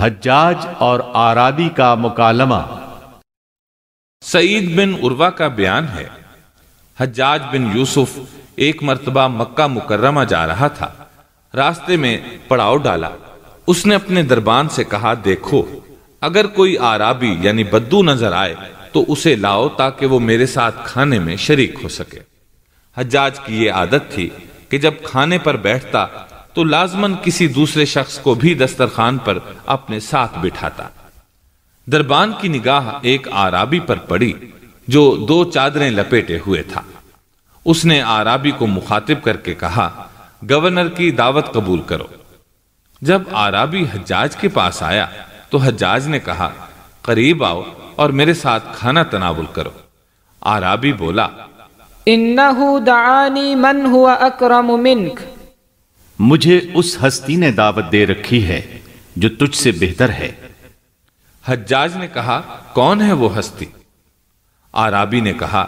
हज्जाज और आराबी का मुकालमा सईद बिन उर्वा का बयान है हज्जाज बिन यूसुफ एक मरतबा मक्का मुकर्रमा जा रहा था रास्ते में पड़ाव डाला उसने अपने दरबान से कहा देखो अगर कोई आराबी यानी बद्दू नजर आए तो उसे लाओ ताकि वो मेरे साथ खाने में शरीक हो सके हज्जाज की ये आदत थी कि जब खाने पर बैठता तो लाजमन किसी दूसरे शख्स को भी दस्तरखान पर अपने साथ बिठाता दरबान की निगाह एक आराबी पर पड़ी जो दो चादरें लपेटे हुए था उसने आराबी को मुखातिब करके कहा गवर्नर की दावत कबूल करो जब आराबी हजाज के पास आया तो हजाज ने कहा करीब आओ और मेरे साथ खाना तनावुल करो आराबी बोला इन्ना दानी मन हुआ अक्रम मिन्क मुझे उस हस्ती ने दावत दे रखी है जो तुझसे बेहतर है हज्जाज ने कहा कौन है वो हस्ती आराबी ने कहा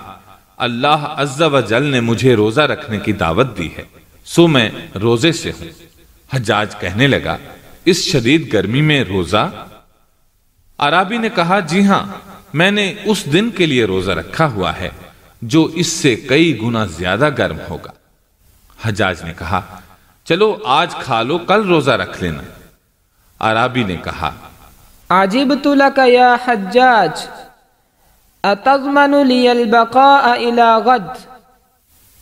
अल्लाह अज्जा वजल ने मुझे रोजा रखने की दावत दी है सो मैं रोजे से हूं हज्जाज कहने लगा इस शदीद गर्मी में रोजा अराबी ने कहा जी हां मैंने उस दिन के लिए रोजा रखा हुआ है जो इससे कई गुना ज्यादा गर्म होगा हजाज ने कहा चलो आज खा लो कल रोजा रख लेना अराबी ने कहा आजिब तुला या हज्जाज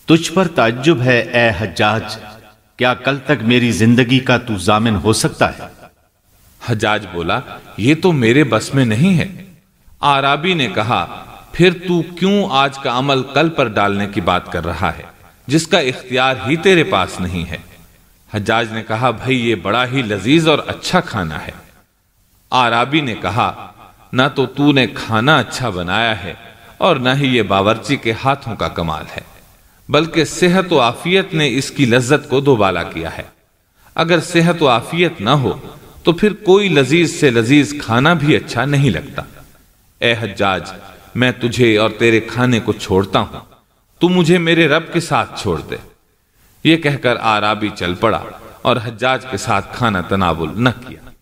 तुझ पर ताज्जुब है ए हजाज क्या कल तक मेरी जिंदगी का तू जामिन हो सकता है हजाज बोला ये तो मेरे बस में नहीं है आराबी ने कहा फिर तू क्यों आज का अमल कल पर डालने की बात कर रहा है जिसका इख्तियार ही तेरे पास नहीं है हजाज ने कहा भाई ये बड़ा ही लजीज और अच्छा खाना है आराबी ने कहा ना तो तूने खाना अच्छा बनाया है और ना ही ये बावर्ची के हाथों का कमाल है बल्कि सेहत व आफियत ने इसकी लज्जत को दोबाला किया है अगर सेहत व आफियत ना हो तो फिर कोई लजीज से लजीज खाना भी अच्छा नहीं लगता ए हज्जाज मैं तुझे और तेरे खाने को छोड़ता हूं तू मुझे मेरे रब के साथ छोड़ दे ये कहकर आराबी चल पड़ा और हज्जाज के साथ खाना तनावुल न किया